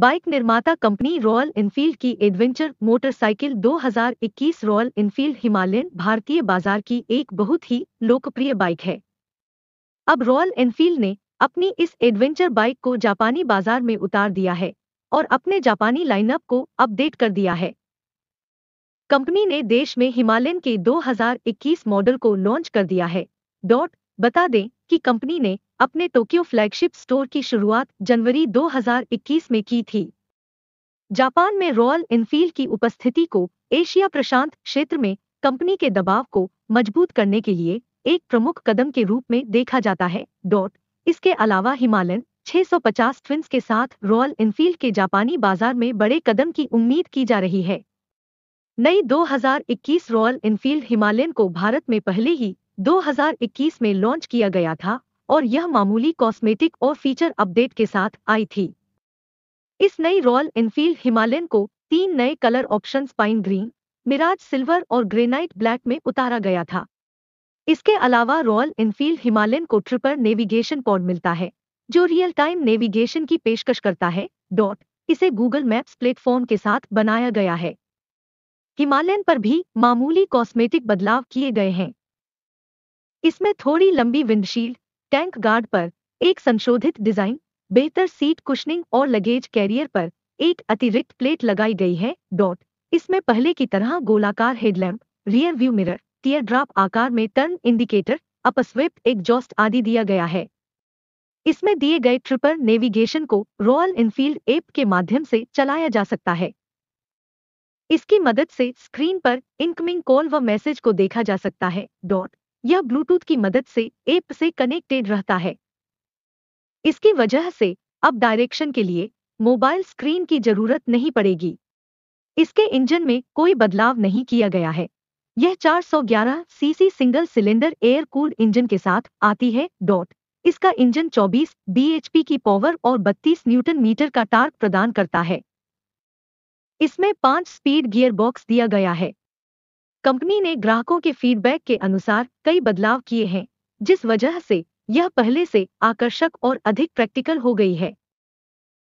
bike निर्माता company Royal Enfield की adventure motorcycle 2021 Royal Enfield Himalayan भारतीय बाजार की एक बहुत ही लोकप्रिय बाइक है अब रॉयल एनफील्ड ने अपनी इस एडवेंचर बाइक को जापानी बाजार में उतार दिया है और अपने जापानी लाइनअप को अपडेट कर दिया है कंपनी ने देश में हिमालयन के 2021 मॉडल को लॉन्च कर दिया है डॉट बता दें कि कंपनी ने अपने टोक्यो फ्लैगशिप स्टोर की शुरुआत जनवरी 2021 में की थी जापान में रॉयल इनफील्ड की उपस्थिति को एशिया प्रशांत क्षेत्र में कंपनी के दबाव को मजबूत करने के लिए एक प्रमुख कदम के रूप में देखा जाता है डॉट इसके अलावा हिमालयन 650 ट्विंस के साथ रॉयल इनफील्ड के जापानी बाजार में बड़े कदम की उम्मीद की जा रही है नई 2021 रॉयल इनफील्ड हिमालयन को भारत में पहले ही 2021 में लॉन्च किया गया था और यह मामूली कॉस्मेटिक और फीचर अपडेट के साथ आई थी इस नई रॉयल एनफील्ड हिमालयन को तीन नए colour option pine green mirage silver और ग्रेनाइट ब्लैक में उतारा गया था इसके अलावा रॉयल एनफील्ड हिमालयन को ट्रिपर नेविगेशन पॉड मिलता है जो रियल टाइम नेविगेशन की पेशकश करता है डॉट इसे गूगल मैप्स प्लेटफॉर्म के साथ बनाया गया है हिमालयन पर भी मामूली कॉस्मेटिक बदलाव किए गए हैं इसमें थोड़ी लंबी विंडशील्ड टैंक गार्ड पर एक संशोधित डिजाइन बेहतर सीट कुशनिंग और लगेज कैरियर पर एक अतिरिक्त प्लेट लगाई गई है डॉट इसमें पहले की तरह गोलाकार headlamp rear view mirror teardrop आकार में टर्न इंडिकेटर अपस्विप्ट एग्जॉस्ट आदि दिया गया है इसमें दिए गए ट्रिपर नेविगेशन को रॉयल इनफील्ड एप के माध्यम से चलाया जा सकता है इसकी मदद से स्क्रीन पर इनकमिंग कॉल व मैसेज को देखा जा सकता है डॉट यह ब्लूटूथ की मदद से एप से कनेक्टेड रहता है इसकी वजह से अब डायरेक्शन के लिए मोबाइल स्क्रीन की जरूरत नहीं पड़ेगी इसके इंजन में कोई बदलाव नहीं किया गया है यह 411 cc single cylinder air cooled engine के साथ आती है डॉट इसका इंजन 24 बीएचपी की पावर और 32 न्यूटन मीटर का टार्क प्रदान करता है इसमें पांच स्पीड गियर बॉक्स दिया गया है कंपनी ने ग्राहकों के फीडबैक के अनुसार कई बदलाव किए हैं जिस वजह से यह पहले से आकर्षक और अधिक प्रैक्टिकल हो गई है